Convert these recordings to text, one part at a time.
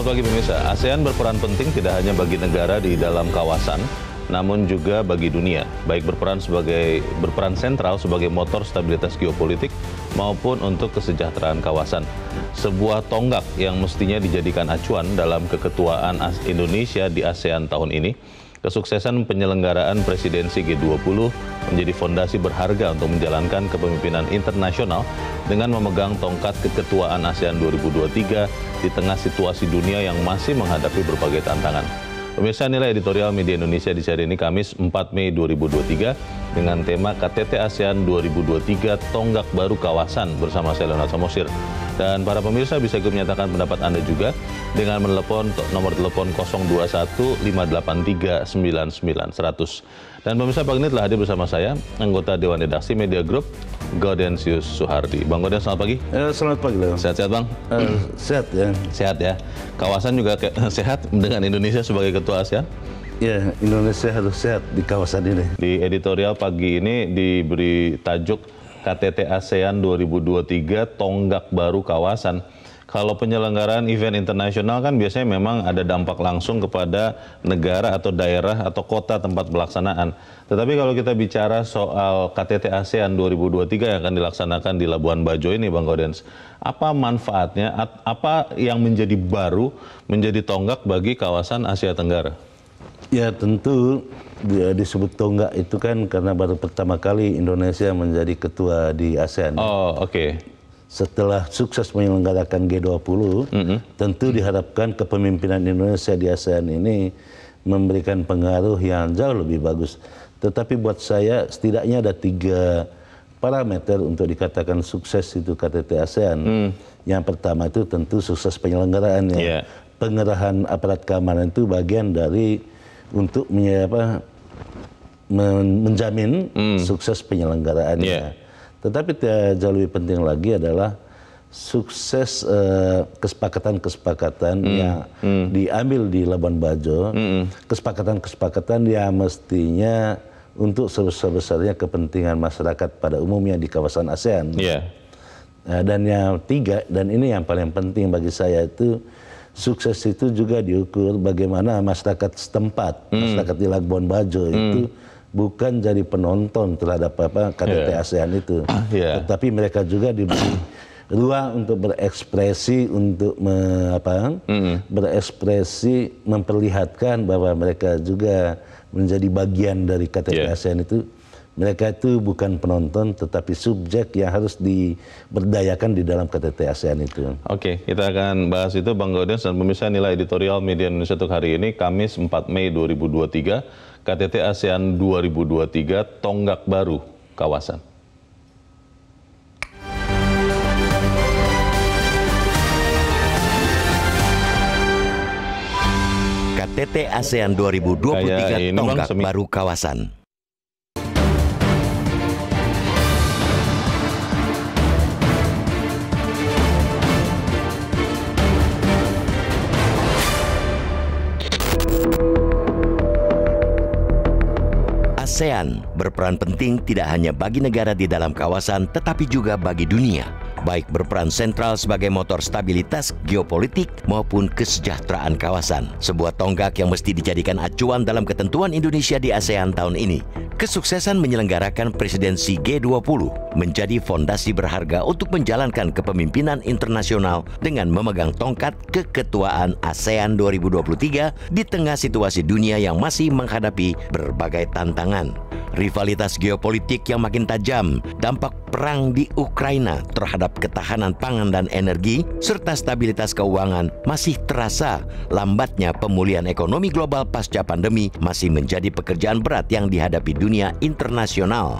Selamat pagi pemirsa. ASEAN berperan penting tidak hanya bagi negara di dalam kawasan, namun juga bagi dunia. Baik berperan sebagai berperan sentral sebagai motor stabilitas geopolitik maupun untuk kesejahteraan kawasan. Sebuah tonggak yang mestinya dijadikan acuan dalam keketuaan Indonesia di ASEAN tahun ini Kesuksesan penyelenggaraan presidensi G20 menjadi fondasi berharga untuk menjalankan kepemimpinan internasional dengan memegang tongkat keketuaan ASEAN 2023 di tengah situasi dunia yang masih menghadapi berbagai tantangan. Pemirsa nilai editorial media Indonesia di hari ini Kamis 4 Mei 2023 dengan tema KTT ASEAN 2023 Tonggak Baru Kawasan bersama saya Leonard Samosir. Dan para pemirsa bisa ikut menyatakan pendapat Anda juga dengan menelepon nomor telepon 021 583 99 Dan pemirsa pagi ini telah hadir bersama saya, anggota Dewan Redaksi Media Group, Gaudensius Suhardi. Bang Gaudens, selamat pagi. Eh, selamat pagi, Bang. Sehat-sehat, Bang? Eh, sehat, ya. Sehat, ya. Kawasan juga sehat dengan Indonesia sebagai Ketua Asia. Ya, Indonesia harus sehat di kawasan ini. Di editorial pagi ini diberi tajuk KTT ASEAN 2023 tonggak baru kawasan. Kalau penyelenggaraan event internasional kan biasanya memang ada dampak langsung kepada negara atau daerah atau kota tempat pelaksanaan. Tetapi kalau kita bicara soal KTT ASEAN 2023 yang akan dilaksanakan di Labuan Bajo ini Bang Godens, apa manfaatnya, apa yang menjadi baru, menjadi tonggak bagi kawasan Asia Tenggara? Ya tentu ya, disebut tonggak itu kan karena baru pertama kali Indonesia menjadi ketua di ASEAN. Oh oke. Okay. Setelah sukses menyelenggarakan G20, mm -hmm. tentu diharapkan kepemimpinan Indonesia di ASEAN ini memberikan pengaruh yang jauh lebih bagus. Tetapi buat saya setidaknya ada tiga parameter untuk dikatakan sukses itu KTT ASEAN. Mm. Yang pertama itu tentu sukses penyelenggaraannya. Yeah. Pengerahan aparat keamanan itu bagian dari untuk apa, menjamin hmm. sukses penyelenggaraannya. Yeah. Tetapi jauh lebih penting lagi adalah sukses eh, kesepakatan-kesepakatan uh, mm. yang mm. diambil di Labuan Bajo, hmm. kesepakatan-kesepakatan mm. yang mestinya untuk sebesar-besarnya kepentingan masyarakat pada umumnya di kawasan ASEAN. Yeah. Eh, dan yang tiga, dan ini yang paling penting bagi saya itu sukses itu juga diukur bagaimana masyarakat setempat, hmm. masyarakat di Labuan Bajo hmm. itu bukan jadi penonton terhadap apa KTT yeah. ASEAN itu, yeah. Iya. tetapi mereka juga diberi ruang untuk berekspresi untuk me, apa mm. berekspresi memperlihatkan bahwa mereka juga menjadi bagian dari KTT yeah. ASEAN itu mereka itu bukan penonton tetapi subjek yang harus diberdayakan di dalam KTT ASEAN itu. Oke, kita akan bahas itu Bang Gaudens dan pemirsa nilai editorial media Indonesia untuk hari ini Kamis 4 Mei 2023 KTT ASEAN 2023 tonggak baru kawasan. KTT ASEAN 2023 tonggak baru kawasan. ASEAN berperan penting tidak hanya bagi negara di dalam kawasan tetapi juga bagi dunia, baik berperan sentral sebagai motor stabilitas geopolitik maupun kesejahteraan kawasan. Sebuah tonggak yang mesti dijadikan acuan dalam ketentuan Indonesia di ASEAN tahun ini Kesuksesan menyelenggarakan presidensi G20 menjadi fondasi berharga untuk menjalankan kepemimpinan internasional dengan memegang tongkat keketuaan ASEAN 2023 di tengah situasi dunia yang masih menghadapi berbagai tantangan. Rivalitas geopolitik yang makin tajam, dampak perang di Ukraina terhadap ketahanan pangan dan energi, serta stabilitas keuangan masih terasa. Lambatnya pemulihan ekonomi global pasca pandemi masih menjadi pekerjaan berat yang dihadapi dunia dunia internasional.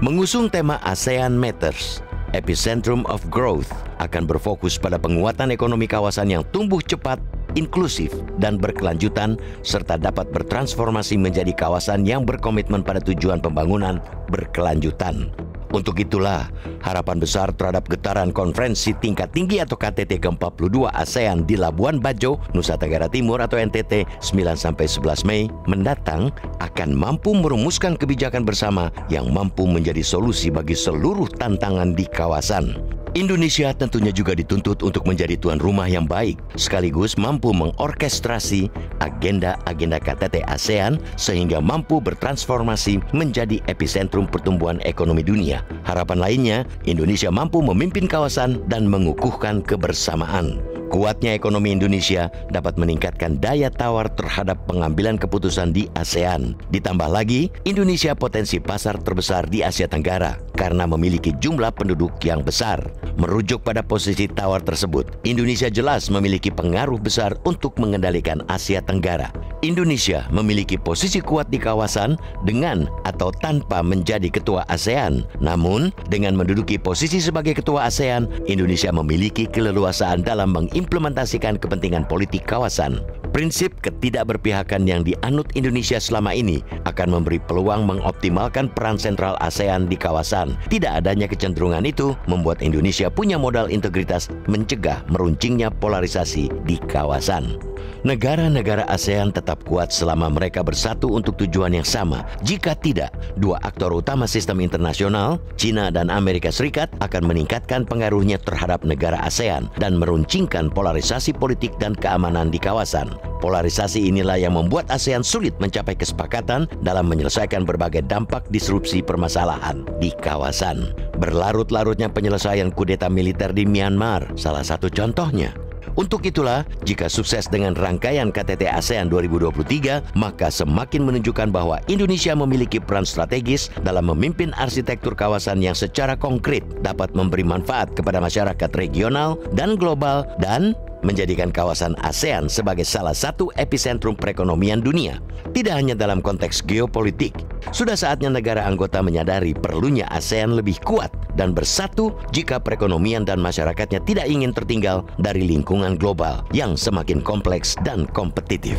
Mengusung tema ASEAN Matters, Epicentrum of Growth akan berfokus pada penguatan ekonomi kawasan yang tumbuh cepat, inklusif, dan berkelanjutan, serta dapat bertransformasi menjadi kawasan yang berkomitmen pada tujuan pembangunan berkelanjutan. Untuk itulah, harapan besar terhadap getaran konferensi tingkat tinggi atau KTT ke-42 ASEAN di Labuan Bajo, Nusa Tenggara Timur atau NTT 9-11 Mei mendatang akan mampu merumuskan kebijakan bersama yang mampu menjadi solusi bagi seluruh tantangan di kawasan. Indonesia tentunya juga dituntut untuk menjadi tuan rumah yang baik, sekaligus mampu mengorkestrasi agenda-agenda KTT ASEAN sehingga mampu bertransformasi menjadi epicentrum pertumbuhan ekonomi dunia dunia. Harapan lainnya, Indonesia mampu memimpin kawasan dan mengukuhkan kebersamaan. Kuatnya ekonomi Indonesia dapat meningkatkan daya tawar terhadap pengambilan keputusan di ASEAN. Ditambah lagi, Indonesia potensi pasar terbesar di Asia Tenggara karena memiliki jumlah penduduk yang besar. Merujuk pada posisi tawar tersebut, Indonesia jelas memiliki pengaruh besar untuk mengendalikan Asia Tenggara. Indonesia memiliki posisi kuat di kawasan dengan atau tanpa menjadi ketua ASEAN. Namun, dengan menduduki posisi sebagai ketua ASEAN, Indonesia memiliki keleluasaan dalam meng implementasikan kepentingan politik kawasan Prinsip ketidakberpihakan yang dianut Indonesia selama ini akan memberi peluang mengoptimalkan peran sentral ASEAN di kawasan. Tidak adanya kecenderungan itu membuat Indonesia punya modal integritas mencegah meruncingnya polarisasi di kawasan. Negara-negara ASEAN tetap kuat selama mereka bersatu untuk tujuan yang sama. Jika tidak, dua aktor utama sistem internasional, China dan Amerika Serikat, akan meningkatkan pengaruhnya terhadap negara ASEAN dan meruncingkan polarisasi politik dan keamanan di kawasan. Polarisasi inilah yang membuat ASEAN sulit mencapai kesepakatan dalam menyelesaikan berbagai dampak disrupsi permasalahan di kawasan. Berlarut-larutnya penyelesaian kudeta militer di Myanmar salah satu contohnya. Untuk itulah, jika sukses dengan rangkaian KTT ASEAN 2023, maka semakin menunjukkan bahwa Indonesia memiliki peran strategis dalam memimpin arsitektur kawasan yang secara konkret dapat memberi manfaat kepada masyarakat regional dan global dan menjadikan kawasan ASEAN sebagai salah satu epicentrum perekonomian dunia. Tidak hanya dalam konteks geopolitik, sudah saatnya negara anggota menyadari perlunya ASEAN lebih kuat dan bersatu jika perekonomian dan masyarakatnya tidak ingin tertinggal dari lingkungan global yang semakin kompleks dan kompetitif.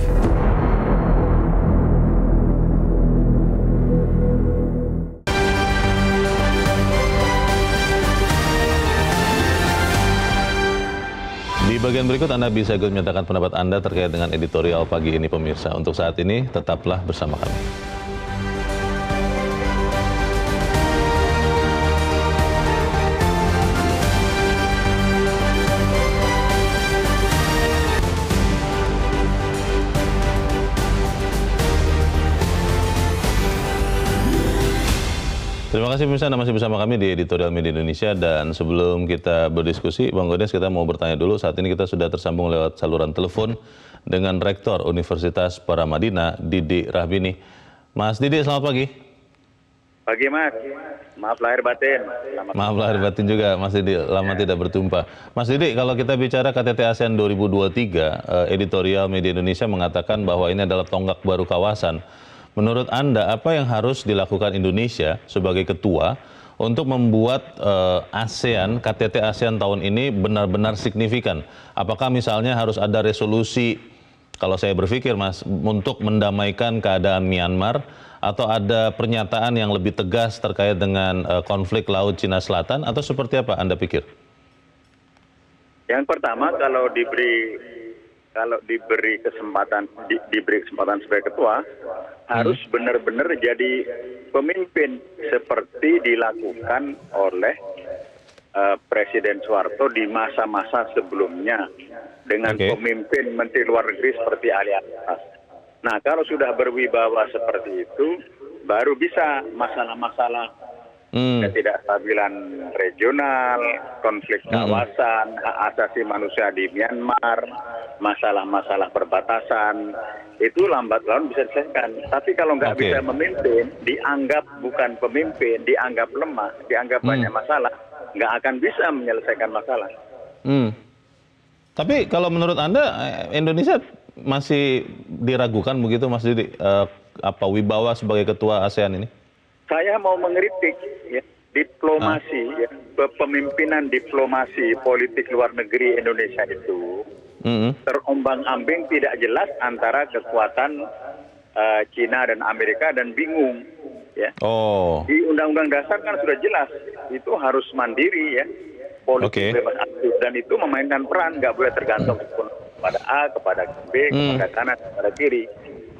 bagian berikut Anda bisa ikut menyatakan pendapat Anda terkait dengan editorial pagi ini pemirsa. Untuk saat ini tetaplah bersama kami. Terima kasih pemirsa masih bersama kami di Editorial Media Indonesia dan sebelum kita berdiskusi Bang Gondes kita mau bertanya dulu saat ini kita sudah tersambung lewat saluran telepon dengan Rektor Universitas Paramadina Didi Rahbini. Mas Didi selamat pagi. Pagi Mas. Maaf lahir batin. Selamat Maaf lahir batin juga Mas Didi, lama ya. tidak bertumpah. Mas Didi, kalau kita bicara KTT ASEAN 2023, eh, editorial Media Indonesia mengatakan bahwa ini adalah tonggak baru kawasan Menurut Anda, apa yang harus dilakukan Indonesia sebagai ketua untuk membuat uh, ASEAN, KTT ASEAN tahun ini benar-benar signifikan? Apakah misalnya harus ada resolusi, kalau saya berpikir Mas, untuk mendamaikan keadaan Myanmar, atau ada pernyataan yang lebih tegas terkait dengan uh, konflik Laut Cina Selatan, atau seperti apa Anda pikir? Yang pertama, kalau diberi kalau diberi kesempatan di, diberi kesempatan sebagai ketua hmm. harus benar-benar jadi pemimpin seperti dilakukan oleh uh, Presiden Soeharto di masa-masa sebelumnya dengan okay. pemimpin Menteri Luar Negeri seperti Ali Atas. Nah, kalau sudah berwibawa seperti itu baru bisa masalah-masalah Hmm. ketidakstabilan regional konflik hmm. kawasan hak asasi manusia di myanmar masalah masalah perbatasan itu lambat laun bisa diselesaikan tapi kalau nggak bisa memimpin dianggap bukan pemimpin dianggap lemah dianggap hmm. banyak masalah nggak akan bisa menyelesaikan masalah hmm. tapi kalau menurut anda eh, Indonesia masih diragukan begitu Mas Didi uh, apa wibawa sebagai ketua ASEAN ini? saya mau mengkritik ya, diplomasi, ah. ya, pemimpinan diplomasi politik luar negeri Indonesia itu mm-hmm. terombang-ambing tidak jelas antara kekuatan uh, Cina dan Amerika dan bingung. Ya. Oh. Di Undang-Undang Dasar kan sudah jelas itu harus mandiri ya politik okay. bebas aktif dan itu memainkan peran nggak boleh tergantung mm. kepada A kepada B mm. kepada kanan kepada kiri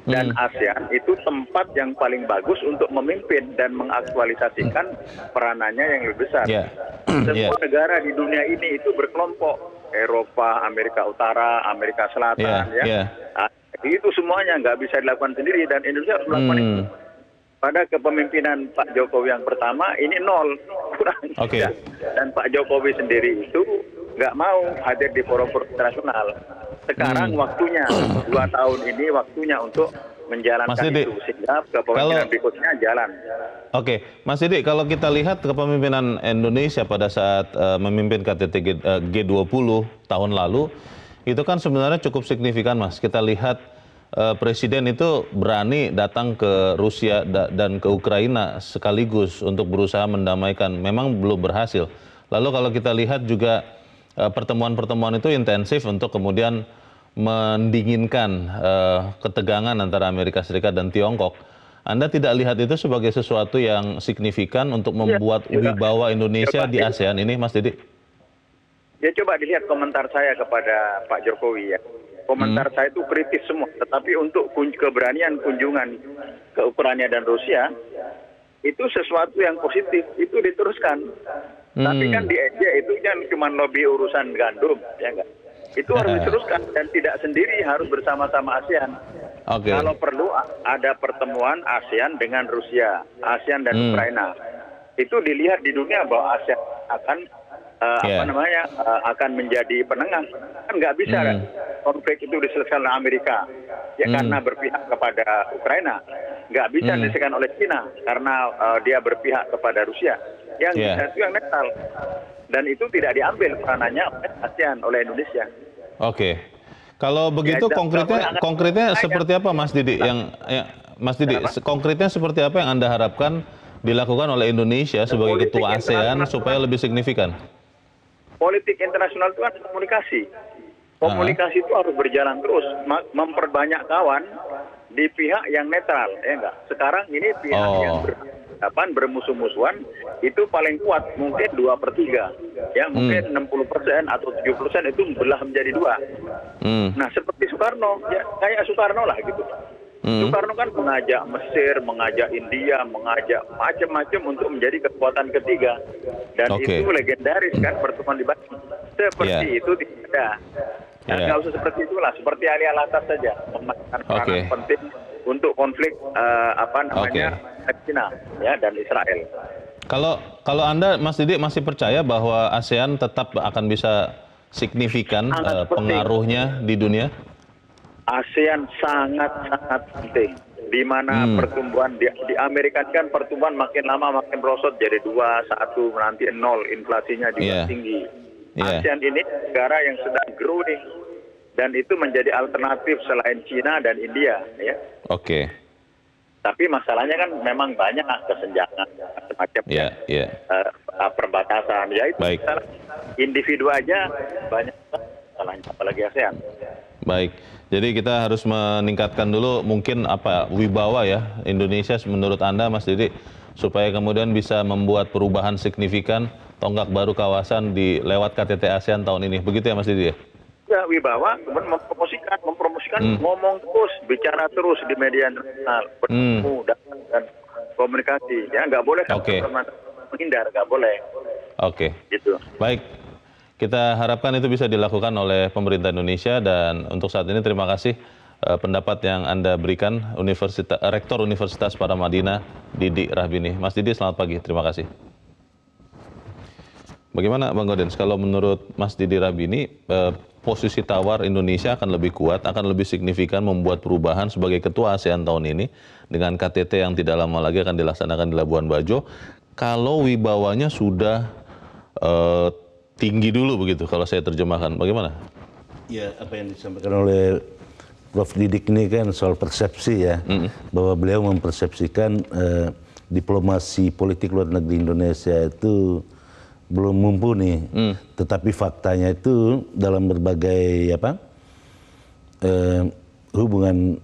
dan hmm. ASEAN itu tempat yang paling bagus untuk memimpin dan mengaktualisasikan peranannya yang lebih besar. Yeah. Semua yeah. Ya. negara di dunia ini itu berkelompok Eropa, Amerika Utara, Amerika Selatan yeah. ya. Yeah. Ya. Nah, itu semuanya nggak bisa dilakukan sendiri dan Indonesia harus melakukan hmm. itu. Pada kepemimpinan Pak Jokowi yang pertama ini nol kurang. Okay. Dan Pak Jokowi sendiri itu nggak mau hadir di forum internasional. Sekarang hmm. waktunya dua tahun ini waktunya untuk menjalankan Mas Didi, itu sehingga kepemimpinan kalau, berikutnya jalan. Oke, okay. Mas Didi, kalau kita lihat kepemimpinan Indonesia pada saat uh, memimpin KTT G, eh, uh, G20 tahun lalu itu kan sebenarnya cukup signifikan, Mas. Kita lihat uh, presiden itu berani datang ke Rusia da dan ke Ukraina sekaligus untuk berusaha mendamaikan. Memang belum berhasil. Lalu kalau kita lihat juga Eh, pertemuan-pertemuan itu intensif untuk kemudian mendinginkan eh, ketegangan antara Amerika Serikat dan Tiongkok. Anda tidak lihat itu sebagai sesuatu yang signifikan untuk iya, membuat ya, wibawa iya, Indonesia coba, di ASEAN ini, Mas Didi? Ya coba dilihat komentar saya kepada Pak Jokowi ya. Komentar hmm. saya itu kritis semua, tetapi untuk keberanian kunjungan ke Ukraina dan Rusia itu sesuatu yang positif, itu diteruskan. Hmm. Tapi kan hmm. di NJ itu kan cuma lobby urusan gandum, ya enggak? Itu harus eh. diteruskan dan tidak sendiri harus bersama-sama ASEAN. Okay. Kalau perlu ada pertemuan ASEAN dengan Rusia, ASEAN dan hmm. Ukraina. Itu dilihat di dunia bahwa ASEAN akan uh, eh, yeah. apa iya. namanya uh, akan menjadi penengah kan nggak bisa hmm. kan? konflik itu diselesaikan oleh Amerika ya hmm. karena berpihak kepada Ukraina nggak bisa hmm. diselesaikan oleh China karena uh, dia berpihak kepada Rusia yang yeah. itu yang netral dan itu tidak diambil peranannya oleh ASEAN oleh Indonesia. Oke. Okay. Kalau begitu ya, konkretnya konkretnya seperti apa Mas Didi nah, yang, ya, Mas Didi kenapa? konkretnya seperti apa yang Anda harapkan dilakukan oleh Indonesia sebagai ketua ASEAN supaya kan- lebih signifikan? Politik internasional itu kan komunikasi. Komunikasi uh itu harus berjalan terus, memperbanyak kawan di pihak yang netral, ya enggak. Sekarang ini pihak oh. yang bermusuh musuhan itu paling kuat mungkin dua per tiga ya hmm. mungkin enam puluh persen atau 70 persen itu belah menjadi dua hmm. nah seperti Soekarno ya kayak Soekarno lah gitu Hmm. Soekarno kan mengajak Mesir, mengajak India, mengajak macam-macam untuk menjadi kekuatan ketiga. Dan okay. itu legendaris kan pertemuan di Bali. Seperti yeah. itu tidak ada. Nah, yeah. usah seperti itulah, seperti Ali Alatas saja. Memainkan okay. penting untuk konflik uh, apa namanya okay. China ya dan Israel. Kalau kalau Anda Mas Didik masih percaya bahwa ASEAN tetap akan bisa signifikan uh, pengaruhnya di dunia? ASEAN sangat sangat penting di mana hmm. pertumbuhan di, di Amerika kan pertumbuhan makin lama makin merosot jadi dua satu nanti nol inflasinya juga yeah. tinggi. Yeah. ASEAN ini negara yang sedang growing dan itu menjadi alternatif selain Cina dan India ya. Oke. Okay. Tapi masalahnya kan memang banyak kesenjangan macam yeah, ya, ya. ya. yeah. Uh, perbatasan ya itu Baik. individu aja banyak masalahnya apalagi ASEAN. Baik. Jadi kita harus meningkatkan dulu mungkin apa wibawa ya Indonesia menurut Anda Mas Didi supaya kemudian bisa membuat perubahan signifikan tonggak baru kawasan di lewat KTT ASEAN tahun ini. Begitu ya Mas Didi ya? juga wibawa kemudian mempromosikan mempromosikan hmm. ngomong terus bicara terus di media internasional bertemu hmm. dan, dan komunikasi ya nggak boleh okay. teman menghindar nggak boleh oke okay. gitu baik kita harapkan itu bisa dilakukan oleh pemerintah Indonesia dan untuk saat ini terima kasih uh, pendapat yang Anda berikan Universitas eh, Rektor Universitas Paramadina Didi Rahbini. Mas Didi selamat pagi, terima kasih. Bagaimana Bang Godens kalau menurut Mas Didi Rahbini uh, posisi tawar Indonesia akan lebih kuat, akan lebih signifikan membuat perubahan sebagai ketua ASEAN tahun ini dengan KTT yang tidak lama lagi akan dilaksanakan di Labuan Bajo. Kalau wibawanya sudah eh, tinggi dulu begitu, kalau saya terjemahkan, bagaimana? Ya, apa yang disampaikan oleh Prof. Didik ini kan soal persepsi ya, mm bahwa beliau mempersepsikan eh, diplomasi politik luar negeri Indonesia itu belum mumpuni. Hmm. Tetapi faktanya itu dalam berbagai apa eh, hubungan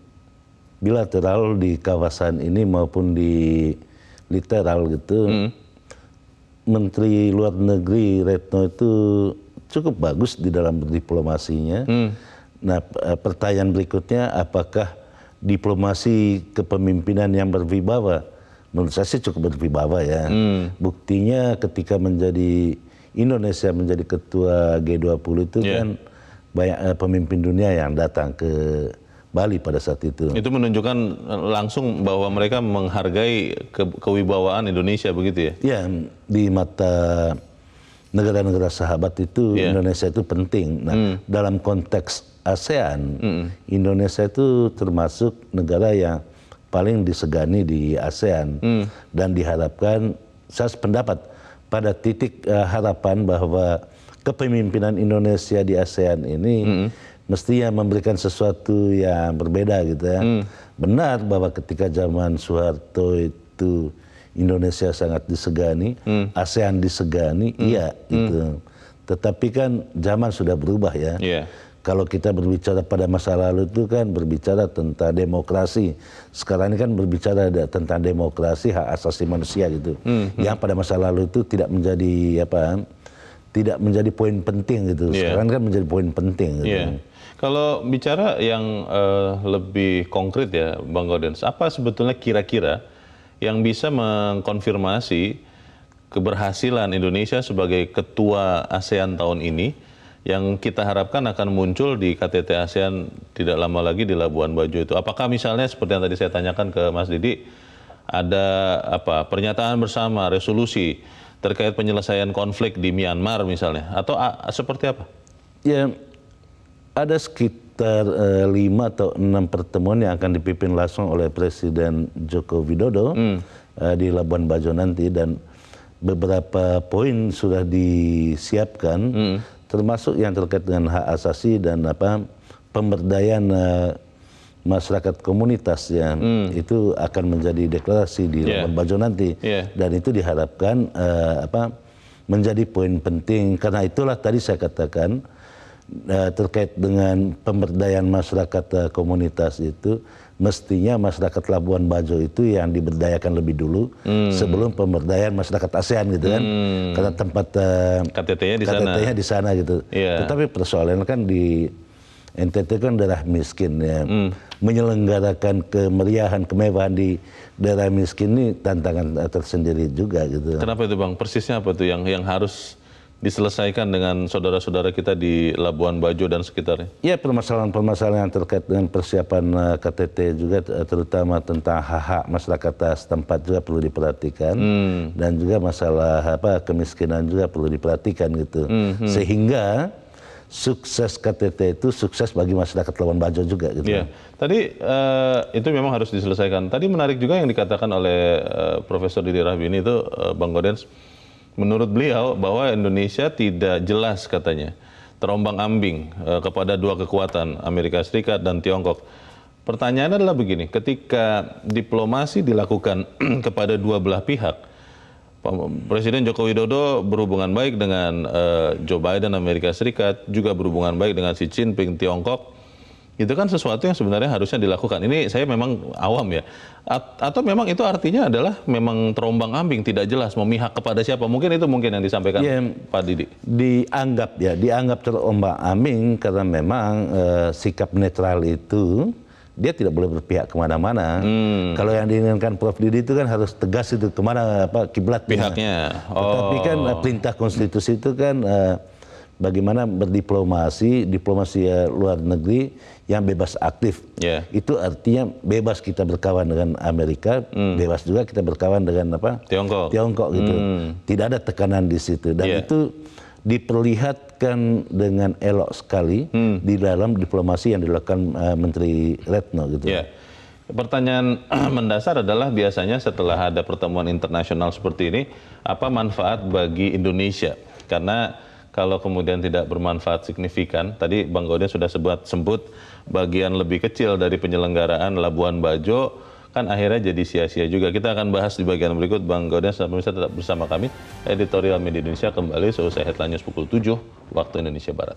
bilateral di kawasan ini maupun di literal gitu, hmm. Menteri Luar Negeri Retno itu cukup bagus di dalam diplomasinya. Hmm. Nah, eh, pertanyaan berikutnya, apakah diplomasi kepemimpinan yang berwibawa? menurut saya sih cukup berwibawa ya. Hmm. Buktinya ketika menjadi Indonesia menjadi ketua G20 itu yeah. kan banyak eh, pemimpin dunia yang datang ke Bali pada saat itu. Itu menunjukkan eh, langsung bahwa mereka menghargai ke kewibawaan Indonesia begitu ya? Iya, di mata negara-negara sahabat itu yeah. Indonesia itu penting. Nah, hmm. dalam konteks ASEAN, hmm. Indonesia itu termasuk negara yang paling disegani di ASEAN hmm. dan diharapkan saya sependapat pada titik uh, harapan bahwa kepemimpinan Indonesia di ASEAN ini hmm. mestinya memberikan sesuatu yang berbeda gitu ya. Hmm. Benar bahwa ketika zaman Soeharto itu Indonesia sangat disegani, hmm. ASEAN disegani, hmm. iya hmm. gitu. Hmm. Tetapi kan zaman sudah berubah ya. Yeah kalau kita berbicara pada masa lalu itu kan berbicara tentang demokrasi. Sekarang ini kan berbicara tentang demokrasi hak asasi manusia gitu. Hmm, hmm. Yang pada masa lalu itu tidak menjadi apa? Tidak menjadi poin penting gitu. Iya. Sekarang kan menjadi poin penting gitu. Yeah. Kalau bicara yang uh, lebih konkret ya Bang Gaudens, apa sebetulnya kira-kira yang bisa mengkonfirmasi keberhasilan Indonesia sebagai ketua ASEAN tahun ini yang kita harapkan akan muncul di KTT ASEAN tidak lama lagi di Labuan Bajo itu. Apakah misalnya seperti yang tadi saya tanyakan ke Mas Didi ada apa pernyataan bersama resolusi terkait penyelesaian konflik di Myanmar misalnya atau a, seperti apa? Ya ada sekitar e, lima atau enam pertemuan yang akan dipimpin langsung oleh Presiden Joko Widodo hmm. e, di Labuan Bajo nanti dan beberapa poin sudah disiapkan. Hmm termasuk yang terkait dengan hak asasi dan apa pemberdayaan uh, masyarakat komunitas ya hmm. itu akan menjadi deklarasi di yeah. Labuan Bajo nanti yeah. dan itu diharapkan uh, apa menjadi poin penting karena itulah tadi saya katakan uh, terkait dengan pemberdayaan masyarakat uh, komunitas itu mestinya masyarakat Labuan Bajo itu yang diberdayakan lebih dulu hmm. sebelum pemberdayaan masyarakat ASEAN gitu kan hmm. karena tempat uh, eh, KTT-nya di KTT sana di sana gitu yeah. tetapi persoalannya kan di NTT kan daerah miskin ya hmm. menyelenggarakan kemeriahan kemewahan di daerah miskin ini tantangan tersendiri juga gitu kenapa itu bang persisnya apa tuh yang yang harus diselesaikan dengan saudara-saudara kita di Labuan Bajo dan sekitarnya? Ya, permasalahan-permasalahan yang terkait dengan persiapan eh, KTT juga eh, terutama tentang hak-hak masyarakat setempat juga perlu diperhatikan hmm. dan juga masalah apa kemiskinan juga perlu diperhatikan gitu. Hmm, hmm. Sehingga sukses KTT itu sukses bagi masyarakat Labuan Bajo juga gitu. Iya. Tadi uh, itu memang harus diselesaikan. Tadi menarik juga yang dikatakan oleh uh, Profesor Didi Rahbini itu uh, Bang Godens menurut beliau bahwa Indonesia tidak jelas katanya terombang ambing eh, kepada dua kekuatan Amerika Serikat dan Tiongkok. Pertanyaannya adalah begini, ketika diplomasi dilakukan kepada dua belah pihak, Presiden Joko Widodo berhubungan baik dengan eh, Joe Biden Amerika Serikat, juga berhubungan baik dengan Xi Jinping Tiongkok, itu kan sesuatu yang sebenarnya harusnya dilakukan. Ini saya memang awam ya. A atau memang itu artinya adalah memang terombang ambing, tidak jelas memihak kepada siapa. Mungkin itu mungkin yang disampaikan ya, Pak Didi. Dianggap ya, dianggap terombang ambing karena memang e, sikap netral itu dia tidak boleh berpihak kemana-mana. Hmm. Kalau yang diinginkan Prof Didi itu kan harus tegas itu kemana apa kiblatnya. pihaknya. Oh. Tetapi kan oh. perintah konstitusi itu kan. E, bagaimana berdiplomasi, diplomasi ya luar negeri yang bebas aktif. Yeah. Itu artinya bebas kita berkawan dengan Amerika, mm. bebas juga kita berkawan dengan apa? Tiongkok. Tiongkok gitu. Mm. Tidak ada tekanan di situ dan yeah. itu diperlihatkan dengan elok sekali mm. di dalam diplomasi yang dilakukan uh, Menteri Retno gitu. Yeah. Pertanyaan mendasar adalah biasanya setelah ada pertemuan internasional seperti ini, apa manfaat bagi Indonesia? Karena kalau kemudian tidak bermanfaat signifikan, tadi Bang Gaudin sudah sebut, sebut bagian lebih kecil dari penyelenggaraan Labuan Bajo, kan akhirnya jadi sia-sia juga. Kita akan bahas di bagian berikut, Bang Gaudin sampai bisa tetap bersama kami. Editorial Media Indonesia kembali selesai headline news pukul 7 waktu Indonesia Barat.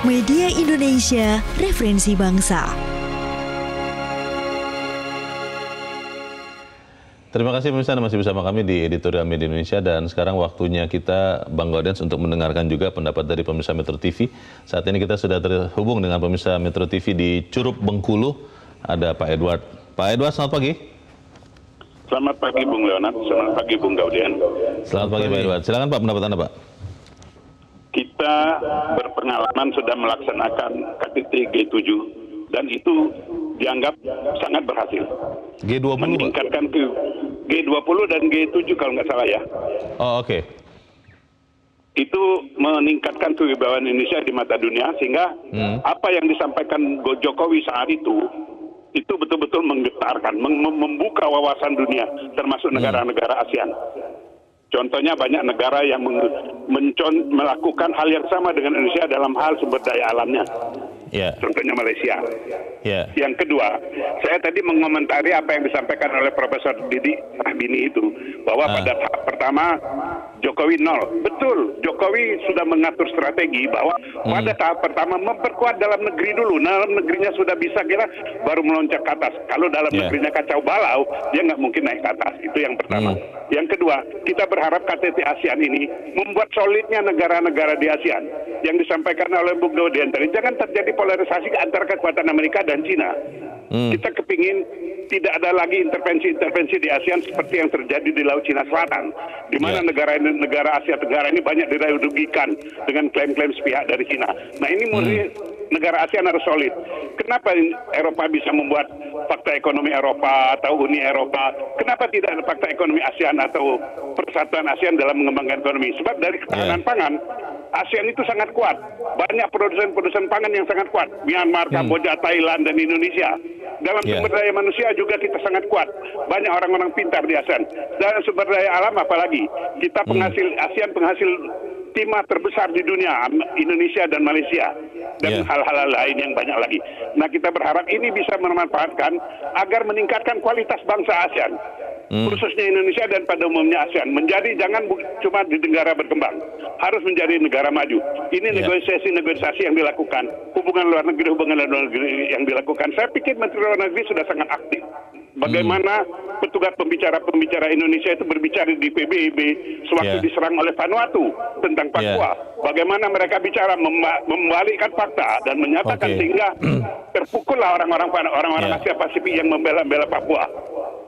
Media Indonesia, referensi bangsa. Terima kasih pemirsa masih bersama kami di Editorial Media Indonesia dan sekarang waktunya kita Bang Gaudens untuk mendengarkan juga pendapat dari pemirsa Metro TV. Saat ini kita sudah terhubung dengan pemirsa Metro TV di Curup Bengkulu. Ada Pak Edward. Pak Edward, selamat pagi. Selamat pagi Bung Leonard, selamat pagi Bung Gaudens. Selamat pagi Pak Edward. Silakan Pak pendapat Anda, Pak kita berpengalaman sudah melaksanakan KTT G7 dan itu dianggap sangat berhasil. G20 meningkatkan ke G20 dan G7 kalau nggak salah ya. Oh oke. Okay. Itu meningkatkan kewibawaan Indonesia di mata dunia sehingga hmm. apa yang disampaikan Jokowi saat itu itu betul-betul menggetarkan, mem membuka wawasan dunia termasuk hmm. negara-negara ASEAN. Contohnya banyak negara yang mencon melakukan hal yang sama dengan Indonesia dalam hal sumber daya alamnya. Yeah. Contohnya Malaysia. Yeah. Yang kedua, saya tadi mengomentari apa yang disampaikan oleh Profesor Didi Rahbini itu bahwa uh. pada tahap pertama Jokowi nol. Betul, Jokowi sudah mengatur strategi bahwa hmm. pada tahap pertama memperkuat dalam negeri dulu. Dalam negerinya sudah bisa kira baru meloncat ke atas. Kalau dalam yeah. negerinya kacau balau, dia nggak mungkin naik ke atas. Itu yang pertama. Hmm. Yang kedua, kita berharap KTT ASEAN ini membuat solidnya negara-negara di ASEAN. Yang disampaikan oleh Bung Doden tadi, jangan terjadi polarisasi antara kekuatan Amerika dan Cina. Hmm. Kita kepingin tidak ada lagi intervensi-intervensi di ASEAN seperti yang terjadi di Laut Cina Selatan, di mana negara-negara ya. Asia Tenggara ini banyak dirugikan dengan klaim-klaim sepihak dari Cina. Nah ini murni hmm. negara ASEAN harus solid. Kenapa Eropa bisa membuat fakta ekonomi Eropa atau Uni Eropa? Kenapa tidak ada fakta ekonomi ASEAN atau persatuan ASEAN dalam mengembangkan ekonomi? Sebab dari ketahanan yeah. pangan ASEAN itu sangat kuat. Banyak produsen-produsen pangan yang sangat kuat. Myanmar, hmm. Kamboja, hmm. Thailand, dan Indonesia. Dalam yeah. sumber daya manusia juga juga kita sangat kuat. Banyak orang-orang pintar di ASEAN. Dan sumber daya alam apalagi. Kita hmm. penghasil, hmm. ASEAN penghasil timah terbesar di dunia, Indonesia dan Malaysia, dan ya. hal-hal yeah. lain yang banyak lagi. Nah, kita berharap ini bisa memanfaatkan agar meningkatkan kualitas bangsa ASEAN hmm. khususnya Indonesia dan pada umumnya ASEAN menjadi jangan cuma di negara berkembang harus menjadi negara maju ini ya. negosiasi-negosiasi yang dilakukan hubungan luar negeri hubungan luar negeri yang dilakukan saya pikir Menteri Luar Negeri sudah sangat aktif bagaimana hmm. petugas pembicara-pembicara Indonesia itu berbicara di PBB sewaktu yeah. diserang oleh Vanuatu tentang Papua yeah bagaimana mereka bicara membalikkan fakta dan menyatakan okay. sehingga terpukullah orang-orang orang-orang yeah. Asia Pasifik yang membela-bela Papua.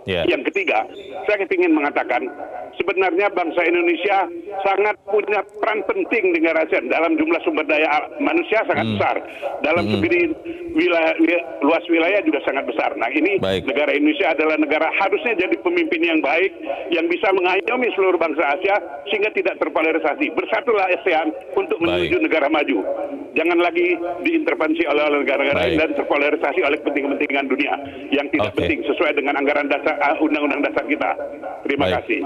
Yeah. Yang ketiga, saya ingin mengatakan sebenarnya bangsa Indonesia sangat punya peran penting dengan ASEAN dalam jumlah sumber daya manusia sangat mm. besar, dalam mm segi wilayah luas wilayah juga sangat besar. Nah ini baik. negara Indonesia adalah negara harusnya jadi pemimpin yang baik yang bisa mengayomi seluruh bangsa Asia sehingga tidak terpolarisasi. Bersatulah ASEAN untuk menuju Baik. negara maju. Jangan lagi diintervensi oleh negara-negara lain dan terpolarisasi oleh kepentingan-kepentingan dunia yang tidak okay. penting sesuai dengan anggaran dasar eh, undang-undang dasar kita. Terima Baik. kasih.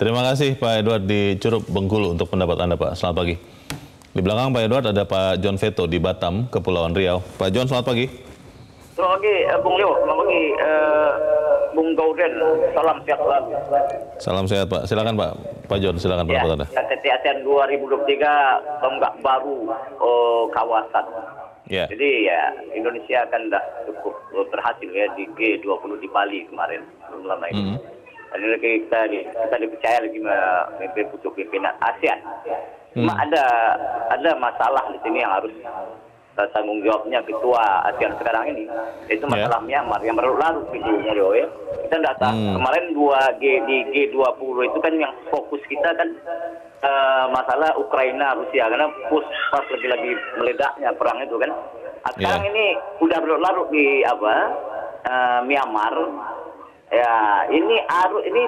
Terima kasih Pak Edward di Curup Bengkulu untuk pendapat Anda Pak. Selamat pagi. Di belakang Pak Edward ada Pak John Veto di Batam, Kepulauan Riau. Pak John, selamat pagi. Selamat pagi, eh, Bung Leo. Selamat pagi, eh, Bung Gauden. Salam sehat Pak. Salam sehat, Pak. Silakan, Pak. Pak John, silakan pendapat ya, Anda. KTT ya, ASEAN 2023 tonggak baru oh, kawasan. Ya. Jadi ya Indonesia akan sudah cukup eh, berhasil ya di G20 di Bali kemarin belum lama ini. Mm -hmm. Jadi kita kita dipercaya lagi memimpin pucuk pimpinan ASEAN. Cuma hmm. ada ada masalah di sini yang harus tanggung jawabnya ketua ASEAN sekarang ini itu ya. masalah yeah. Myanmar yang baru lalu videonya loh ya kita nggak tahu hmm. kemarin dua G di G20 itu kan yang fokus kita kan uh, masalah Ukraina Rusia karena pus pas lebih lagi meledaknya perang itu kan nah, ya. sekarang yeah. ini udah berlarut di apa uh, Myanmar ya ini arus ini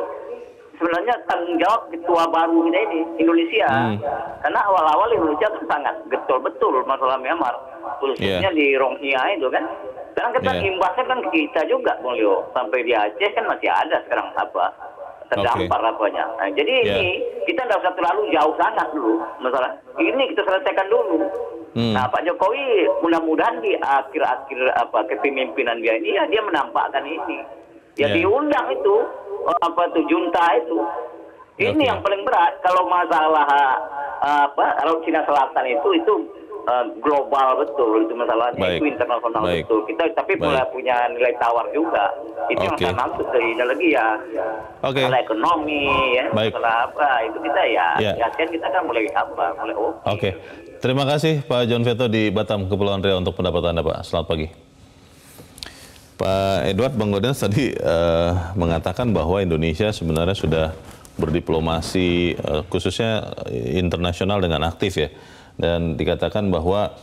sebenarnya tanggung jawab ketua baru kita ini Indonesia hmm. karena awal-awal Indonesia kan sangat getol betul masalah Myanmar khususnya yeah. di Rongia itu kan. Sekarang kita yeah. imbasnya kan kita juga, Bung Leo. Sampai di Aceh kan masih ada sekarang apa terdampar okay. apanya. Nah, jadi yeah. ini kita tidak usah terlalu jauh sangat dulu masalah. Ini kita selesaikan dulu. Hmm. Nah Pak Jokowi mudah-mudahan di akhir-akhir apa kepemimpinan dia ini ya dia menampakkan ini. Ya yeah. diundang itu apa tuh junta itu. Ini okay. yang paling berat kalau masalah ah, apa Laut Cina Selatan itu itu uh, global betul itu masalahnya Baik. itu internasional Baik. betul kita tapi mulai punya nilai tawar juga itu okay. yang saya maksud dari lagi ya okay. masalah ekonomi ya Baik. masalah apa itu kita ya yeah. Ya, kan kita kan mulai apa mulai oke okay. okay. terima kasih Pak John Veto di Batam Kepulauan Riau untuk pendapat anda Pak selamat pagi Pak Edward bang Godin tadi uh, mengatakan bahwa Indonesia sebenarnya sudah berdiplomasi uh, khususnya internasional dengan aktif ya dan dikatakan bahwa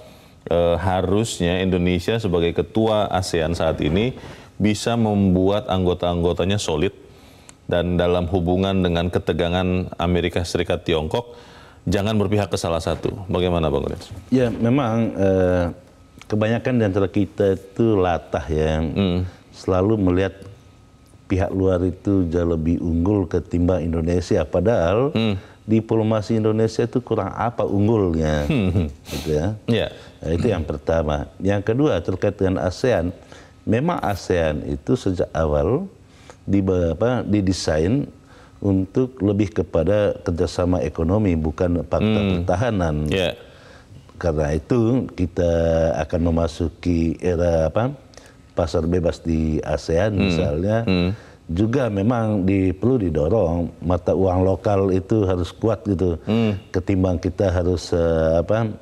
e, harusnya Indonesia sebagai ketua ASEAN saat ini bisa membuat anggota-anggotanya solid dan dalam hubungan dengan ketegangan Amerika Serikat Tiongkok jangan berpihak ke salah satu. Bagaimana Bang Gres? Ya, memang e, kebanyakan di antara kita itu latah ya. Hmm. Selalu melihat pihak luar itu jauh lebih unggul ketimbang Indonesia padahal hmm diplomasi Indonesia itu kurang apa unggulnya, hmm. gitu ya. Yeah. Nah, itu yang pertama. Yang kedua terkait dengan ASEAN, memang ASEAN itu sejak awal di apa didesain untuk lebih kepada kerjasama ekonomi bukan fakta hmm. pertahanan. Yeah. Karena itu kita akan memasuki era apa pasar bebas di ASEAN hmm. misalnya. Hmm juga memang di, perlu didorong mata uang lokal itu harus kuat gitu hmm. ketimbang kita harus uh, apa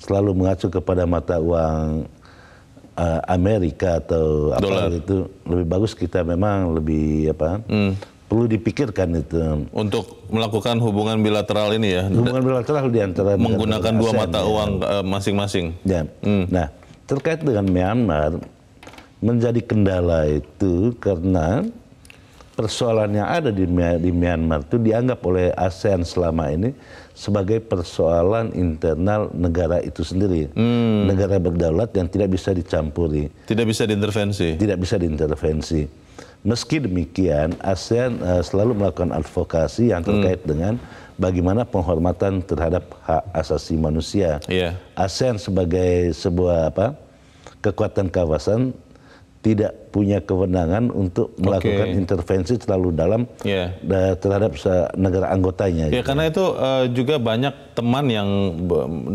selalu mengacu kepada mata uang uh, Amerika atau Dollar. apa itu lebih bagus kita memang lebih apa hmm. perlu dipikirkan itu untuk melakukan hubungan bilateral ini ya hubungan bilateral di antara menggunakan dua mata ya. uang eh, masing-masing uh, ya hmm. nah terkait dengan Myanmar menjadi kendala itu karena persoalan yang ada di, Myanmar itu dianggap oleh ASEAN selama ini sebagai persoalan internal negara itu sendiri. Hmm. Negara berdaulat yang tidak bisa dicampuri. Tidak bisa diintervensi. Tidak bisa diintervensi. Meski demikian, ASEAN uh, selalu melakukan advokasi yang hmm. terkait hmm. dengan bagaimana penghormatan terhadap hak asasi manusia. Yeah. ASEAN sebagai sebuah apa? kekuatan kawasan tidak punya kewenangan untuk melakukan okay. intervensi terlalu dalam yeah. terhadap negara anggotanya. Ya, gitu. karena itu uh, juga banyak teman yang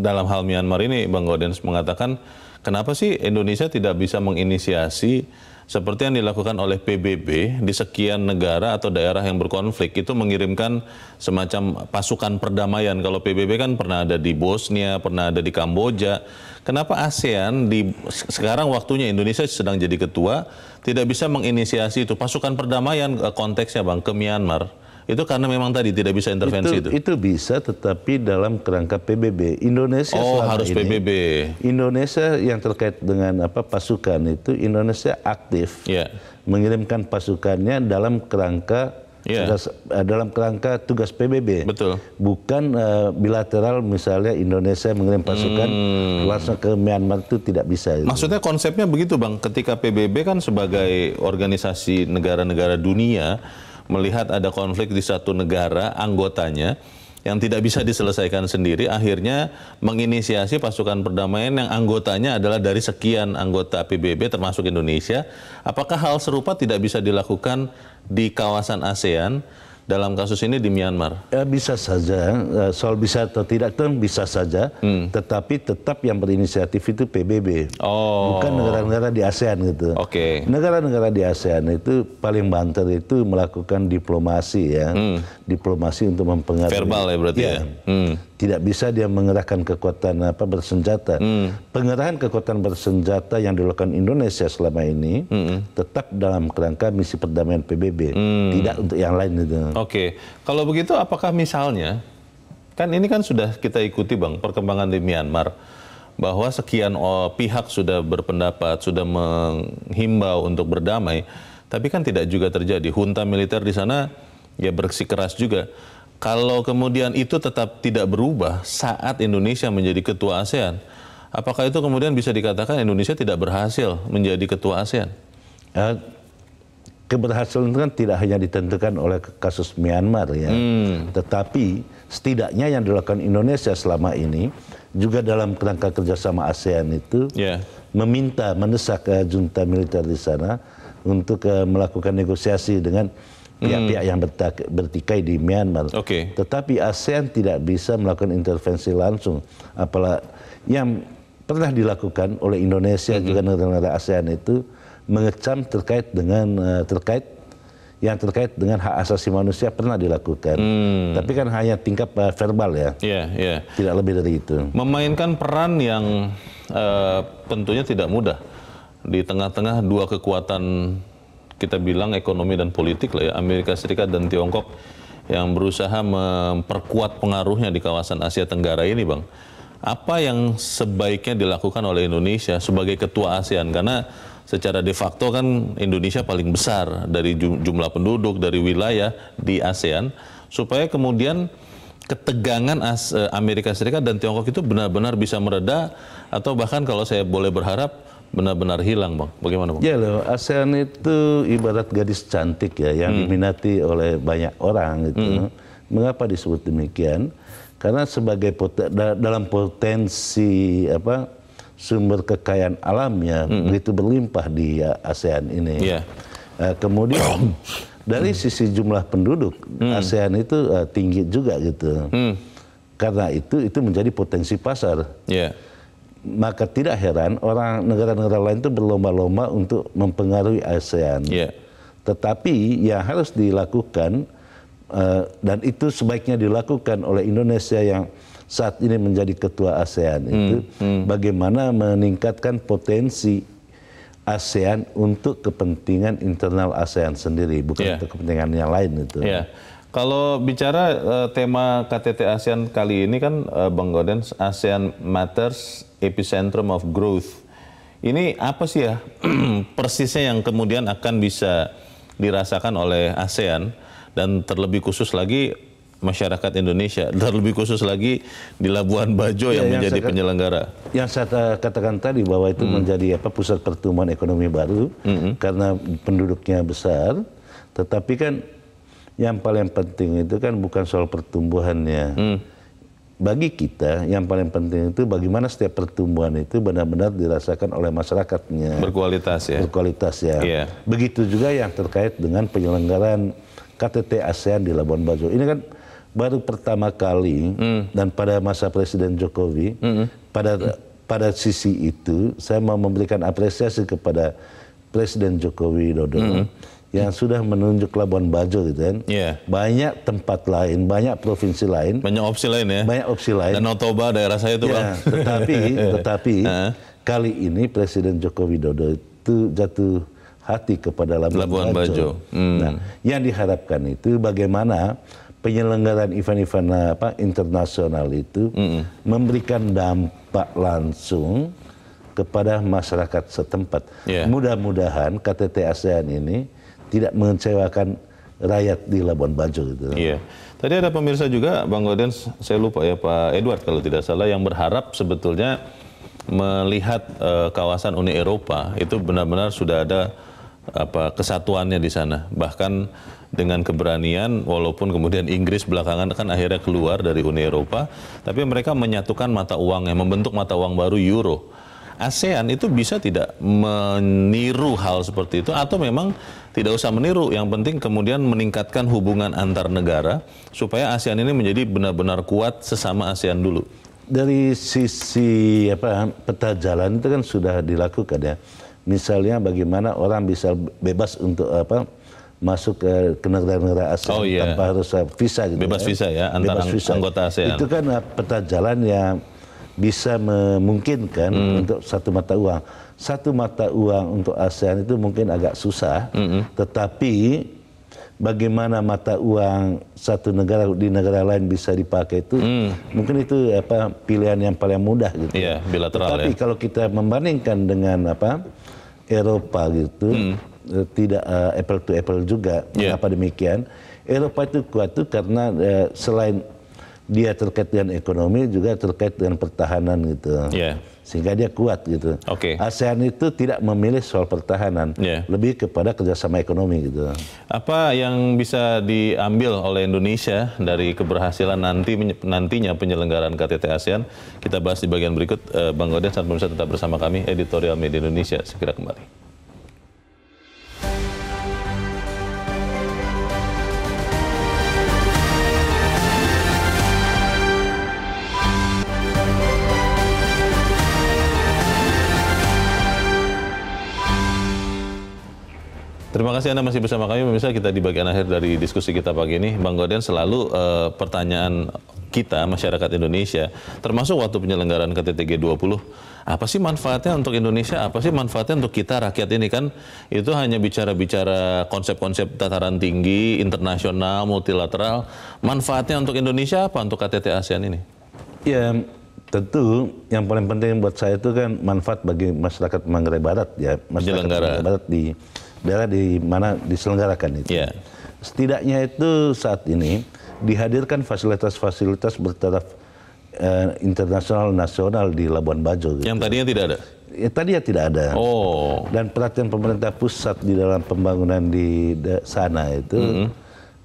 dalam hal Myanmar ini, Bang Godens mengatakan Kenapa sih Indonesia tidak bisa menginisiasi seperti yang dilakukan oleh PBB di sekian negara atau daerah yang berkonflik itu mengirimkan semacam pasukan perdamaian. Kalau PBB kan pernah ada di Bosnia, pernah ada di Kamboja. Kenapa ASEAN di sekarang waktunya Indonesia sedang jadi ketua tidak bisa menginisiasi itu pasukan perdamaian eh, konteksnya Bang ke Myanmar? Itu karena memang tadi tidak bisa intervensi itu. Itu, itu bisa tetapi dalam kerangka PBB. Indonesia Oh, harus ini, PBB. Indonesia yang terkait dengan apa pasukan itu Indonesia aktif yeah. mengirimkan pasukannya dalam kerangka yeah. tugas, eh, dalam kerangka tugas PBB. Betul. Bukan uh, bilateral misalnya Indonesia mengirim pasukan hmm. langsung ke Myanmar itu tidak bisa. Gitu. Maksudnya konsepnya begitu Bang, ketika PBB kan sebagai organisasi negara-negara dunia melihat ada konflik di satu negara anggotanya yang tidak bisa diselesaikan sendiri akhirnya menginisiasi pasukan perdamaian yang anggotanya adalah dari sekian anggota PBB termasuk Indonesia. Apakah hal serupa tidak bisa dilakukan di kawasan ASEAN? dalam kasus ini di Myanmar? Ya, bisa saja, eh, soal bisa atau tidak itu bisa saja, hmm. tetapi tetap yang berinisiatif itu PBB, oh. bukan negara-negara di ASEAN gitu. Oke. Okay. Negara-negara di ASEAN itu paling banter itu melakukan diplomasi ya, hmm. diplomasi untuk mempengaruhi. Verbal ya berarti ya. ya. Hmm tidak bisa dia mengerahkan kekuatan apa bersenjata. Hmm. Pengerahan kekuatan bersenjata yang dilakukan Indonesia selama ini hmm. tetap dalam kerangka misi perdamaian PBB, hmm. tidak untuk yang lain Oke, okay. kalau begitu apakah misalnya kan ini kan sudah kita ikuti bang perkembangan di Myanmar bahwa sekian pihak sudah berpendapat sudah menghimbau untuk berdamai, tapi kan tidak juga terjadi. Hunta militer di sana ya bersikeras juga. Kalau kemudian itu tetap tidak berubah saat Indonesia menjadi ketua ASEAN, apakah itu kemudian bisa dikatakan Indonesia tidak berhasil menjadi ketua ASEAN? Ya, keberhasilan itu kan tidak hanya ditentukan oleh kasus Myanmar ya, hmm. tetapi setidaknya yang dilakukan Indonesia selama ini juga dalam kerangka kerjasama ASEAN itu yeah. meminta mendesak junta militer di sana untuk eh, melakukan negosiasi dengan pihak-pihak yang bertikai di Myanmar. Okay. Tetapi ASEAN tidak bisa melakukan intervensi langsung. Apalagi yang pernah dilakukan oleh Indonesia mm -hmm. juga negara-negara ASEAN itu mengecam terkait dengan eh, terkait yang terkait dengan hak asasi manusia pernah dilakukan, hmm. tapi kan hanya tingkat eh, verbal ya, yeah, yeah. tidak lebih dari itu. Memainkan peran yang uh, tentunya tidak mudah di tengah-tengah dua kekuatan kita bilang ekonomi dan politik lah ya Amerika Serikat dan Tiongkok yang berusaha memperkuat pengaruhnya di kawasan Asia Tenggara ini, Bang. Apa yang sebaiknya dilakukan oleh Indonesia sebagai ketua ASEAN karena secara de facto kan Indonesia paling besar dari jumlah penduduk dari wilayah di ASEAN supaya kemudian ketegangan Amerika Serikat dan Tiongkok itu benar-benar bisa mereda atau bahkan kalau saya boleh berharap benar-benar hilang, Bang? Bagaimana, Bang? Ya loh, ASEAN itu ibarat gadis cantik ya yang hmm. diminati oleh banyak orang gitu. Hmm. Mengapa disebut demikian? Karena sebagai poten, dalam potensi apa sumber kekayaan alamnya hmm. begitu berlimpah di ASEAN ini. Yeah. Iya. Uh, kemudian dari hmm. sisi jumlah penduduk hmm. ASEAN itu uh, tinggi juga gitu. Hmm. Karena itu itu menjadi potensi pasar. Yeah maka tidak heran orang negara-negara lain itu berlomba-lomba untuk mempengaruhi ASEAN. Yeah. Tetapi yang harus dilakukan uh, dan itu sebaiknya dilakukan oleh Indonesia yang saat ini menjadi ketua ASEAN hmm, itu hmm. bagaimana meningkatkan potensi ASEAN untuk kepentingan internal ASEAN sendiri bukan yeah. untuk kepentingan yang lain itu. Yeah. Kalau bicara uh, tema KTT ASEAN kali ini kan uh, Bang Goden ASEAN Matters Epicentrum of Growth. Ini apa sih ya persisnya yang kemudian akan bisa dirasakan oleh ASEAN dan terlebih khusus lagi masyarakat Indonesia, terlebih khusus lagi di Labuan Bajo ya, yang, yang menjadi saya, penyelenggara. Yang saya katakan tadi bahwa itu mm. menjadi apa pusat pertumbuhan ekonomi baru -hmm. karena penduduknya besar, tetapi kan yang paling penting itu kan bukan soal pertumbuhannya. Hmm. Bagi kita yang paling penting itu bagaimana setiap pertumbuhan itu benar-benar dirasakan oleh masyarakatnya. Berkualitas ya. Berkualitas ya. Yeah. Begitu juga yang terkait dengan penyelenggaraan KTT ASEAN di Labuan Bajo. Ini kan baru pertama kali hmm. dan pada masa Presiden Jokowi hmm. pada pada sisi itu saya mau memberikan apresiasi kepada Presiden Jokowi. Widodo. Hmm yang sudah menunjuk Labuan Bajo gitu kan. Yeah. Banyak tempat lain, banyak provinsi lain. Banyak opsi lain ya. Banyak opsi lain. Dan Otoba daerah saya itu yeah. Bang. Tetapi iya. tetapi kali ini Presiden Joko Widodo itu jatuh hati kepada Labuan, Labuan Bajo. Bajo. Hmm. Nah, yang diharapkan itu bagaimana penyelenggaraan event-event eh, apa internasional itu mm memberikan dampak langsung kepada masyarakat setempat. Yeah. Mudah-mudahan KTT ASEAN ini tidak mengecewakan rakyat di Labuan Bajo gitu. Iya. Tadi ada pemirsa juga Bang Goden saya lupa ya Pak Edward kalau tidak salah yang berharap sebetulnya melihat uh, kawasan Uni Eropa itu benar-benar sudah ada apa kesatuannya di sana. Bahkan dengan keberanian walaupun kemudian Inggris belakangan kan akhirnya keluar dari Uni Eropa, tapi mereka menyatukan mata uangnya, membentuk mata uang baru euro ASEAN itu bisa tidak meniru hal seperti itu atau memang tidak usah meniru yang penting kemudian meningkatkan hubungan antar negara supaya ASEAN ini menjadi benar-benar kuat sesama ASEAN dulu dari sisi apa peta jalan itu kan sudah dilakukan ya misalnya bagaimana orang bisa bebas untuk apa masuk ke, ke negara-negara ASEAN oh, iya. tanpa harus eh, visa gitu bebas ya. visa ya antara bebas visa. anggota ASEAN itu kan eh, peta jalan yang bisa memungkinkan mm. untuk satu mata uang. Satu mata uang untuk ASEAN itu mungkin agak susah, mm -hmm. tetapi bagaimana mata uang satu negara di negara lain bisa dipakai itu mm. mungkin itu apa pilihan yang paling mudah gitu. Iya, bilateral Tapi ya. kalau kita membandingkan dengan apa Eropa gitu mm. tidak uh, apple to apple juga. Yeah. Kenapa demikian? Eropa itu kuat itu karena uh, selain dia terkait dengan ekonomi juga terkait dengan pertahanan gitu. Yeah. Sehingga dia kuat gitu. Okay. ASEAN itu tidak memilih soal pertahanan, yeah. lebih kepada kerjasama ekonomi gitu. Apa yang bisa diambil oleh Indonesia dari keberhasilan nanti nantinya penyelenggaraan KTT ASEAN? Kita bahas di bagian berikut. Eh, Bang Goden, saat pemirsa tetap bersama kami, editorial media Indonesia segera kembali. Terima kasih Anda masih bersama kami pemirsa kita di bagian akhir dari diskusi kita pagi ini Bang Godian selalu uh, pertanyaan kita masyarakat Indonesia termasuk waktu penyelenggaraan KTT G20 apa sih manfaatnya untuk Indonesia apa sih manfaatnya untuk kita rakyat ini kan itu hanya bicara-bicara konsep-konsep tataran tinggi internasional multilateral manfaatnya untuk Indonesia apa untuk KTT ASEAN ini Ya tentu yang paling penting buat saya itu kan manfaat bagi masyarakat Manggarai Barat ya masyarakat Manggarai Barat di daerah di mana diselenggarakan itu. Yeah. Setidaknya itu saat ini dihadirkan fasilitas-fasilitas bertaraf eh, internasional nasional di Labuan Bajo. Gitu. Yang tadinya tidak ada. Ya, tadinya tidak ada. Oh. Dan perhatian pemerintah pusat di dalam pembangunan di sana itu mm -hmm.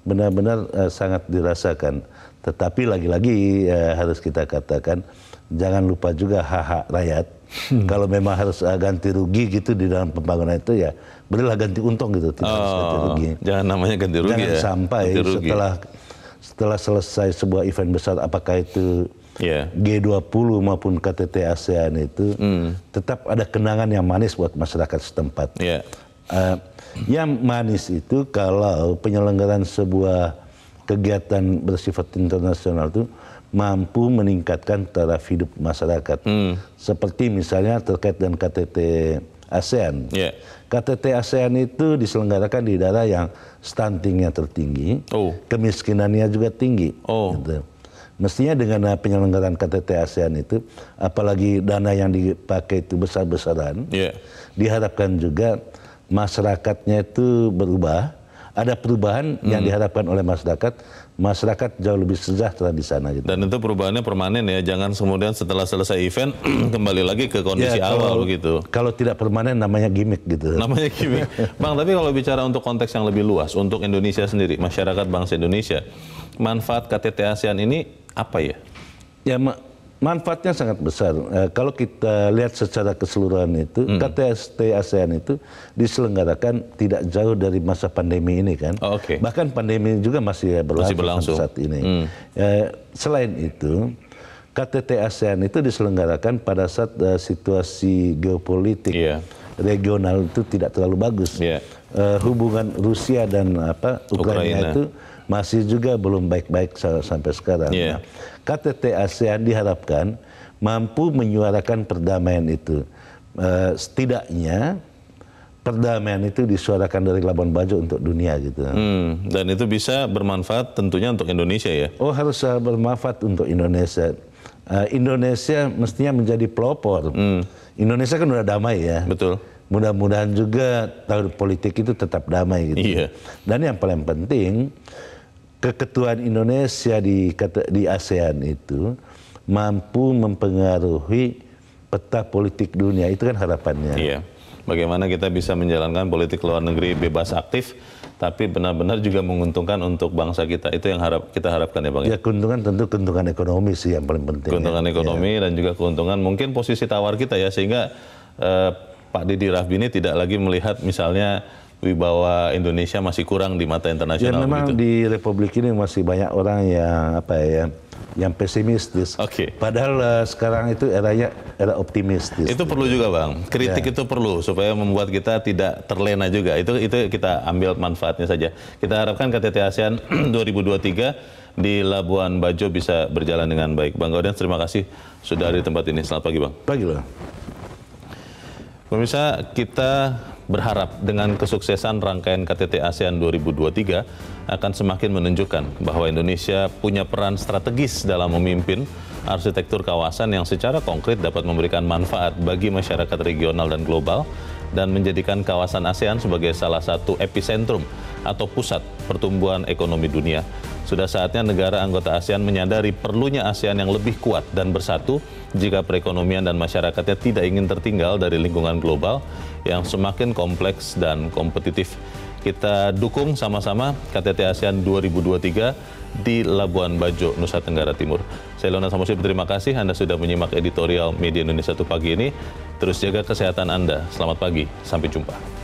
benar-benar eh, sangat dirasakan. Tetapi lagi-lagi eh, harus kita katakan jangan lupa juga hak-hak rakyat. Hmm. Kalau memang harus eh, ganti rugi gitu di dalam pembangunan itu ya berilah ganti untung gitu, tidak oh, rugi. Jangan namanya ganti rugi Jangan ya. sampai setelah setelah selesai sebuah event besar apakah itu yeah. G20 maupun KTT ASEAN itu mm. tetap ada kenangan yang manis buat masyarakat setempat. Yeah. Iya. Uh, yang manis itu kalau penyelenggaraan sebuah kegiatan bersifat internasional itu mampu meningkatkan taraf hidup masyarakat. Mm. Seperti misalnya terkait dengan KTT ASEAN. Yeah KTT ASEAN itu diselenggarakan di daerah yang stuntingnya tertinggi, oh. kemiskinannya juga tinggi. Oh. Gitu. Mestinya dengan eh, penyelenggaraan KTT ASEAN itu, apalagi dana yang dipakai itu besar-besaran, yeah. diharapkan juga masyarakatnya itu berubah. Ada perubahan hmm. yang diharapkan oleh masyarakat masyarakat jauh lebih sejahtera di sana. Gitu. Dan itu perubahannya permanen ya, jangan kemudian setelah selesai event kembali lagi ke kondisi ya, kalau, awal gitu. Kalau tidak permanen namanya gimmick gitu. Namanya gimmick. Bang, tapi kalau bicara untuk konteks yang lebih luas, untuk Indonesia sendiri, masyarakat bangsa Indonesia, manfaat KTT ASEAN ini apa ya? Ya, manfaatnya sangat besar. Eh, kalau kita lihat secara keseluruhan itu, hmm. KTST ASEAN itu diselenggarakan tidak jauh dari masa pandemi ini kan. Oh, okay. Bahkan pandemi juga masih berlangsung, masih berlangsung. saat ini. Hmm. Eh, selain itu, KTT ASEAN itu diselenggarakan pada saat eh, situasi geopolitik yeah. regional itu tidak terlalu bagus. Yeah. Eh, hubungan Rusia dan apa Ukraina, Ukraina. itu masih juga belum baik-baik sampai sekarang. Yeah. Iya. KTT ASEAN diharapkan mampu menyuarakan perdamaian itu. Eh, setidaknya perdamaian itu disuarakan dari Labuan Bajo untuk dunia gitu. Hmm, dan itu bisa bermanfaat tentunya untuk Indonesia ya? Oh harus eh, bermanfaat untuk Indonesia. Eh, Indonesia mestinya menjadi pelopor. Hmm. Indonesia kan udah damai ya. Betul. Mudah-mudahan juga tahun politik itu tetap damai gitu. Iya. Dan yang paling penting keketuaan Indonesia di di ASEAN itu mampu mempengaruhi peta politik dunia. Itu kan harapannya. Iya. Bagaimana kita bisa menjalankan politik luar negeri bebas aktif tapi benar-benar juga menguntungkan untuk bangsa kita. Itu yang harap kita harapkan ya Bang. Ya, ya keuntungan tentu keuntungan ekonomi sih yang paling penting. Ya. Keuntungan ya. ekonomi ya. dan juga keuntungan mungkin posisi tawar kita ya sehingga eh, Pak Didi Rahbini tidak lagi melihat misalnya wibawa Indonesia masih kurang di mata internasional. Ya memang begitu. di Republik ini masih banyak orang yang apa ya yang pesimistis. Oke. Okay. Padahal uh, sekarang itu eranya era optimistis. Itu perlu juga bang. Kritik ya. itu perlu supaya membuat kita tidak terlena juga. Itu itu kita ambil manfaatnya saja. Kita harapkan KTT ASEAN 2023 di Labuan Bajo bisa berjalan dengan baik. Bang Gaudian terima kasih sudah ada di tempat ini. Selamat pagi bang. Pagi Bang. Pemirsa kita berharap dengan kesuksesan rangkaian KTT ASEAN 2023 akan semakin menunjukkan bahwa Indonesia punya peran strategis dalam memimpin arsitektur kawasan yang secara konkret dapat memberikan manfaat bagi masyarakat regional dan global dan menjadikan kawasan ASEAN sebagai salah satu epicentrum atau pusat pertumbuhan ekonomi dunia sudah saatnya negara anggota ASEAN menyadari perlunya ASEAN yang lebih kuat dan bersatu jika perekonomian dan masyarakatnya tidak ingin tertinggal dari lingkungan global yang semakin kompleks dan kompetitif. Kita dukung sama-sama KTT ASEAN 2023 di Labuan Bajo, Nusa Tenggara Timur. Saya Lona Samosir, terima kasih Anda sudah menyimak editorial Media Indonesia 1 pagi ini. Terus jaga kesehatan Anda. Selamat pagi, sampai jumpa.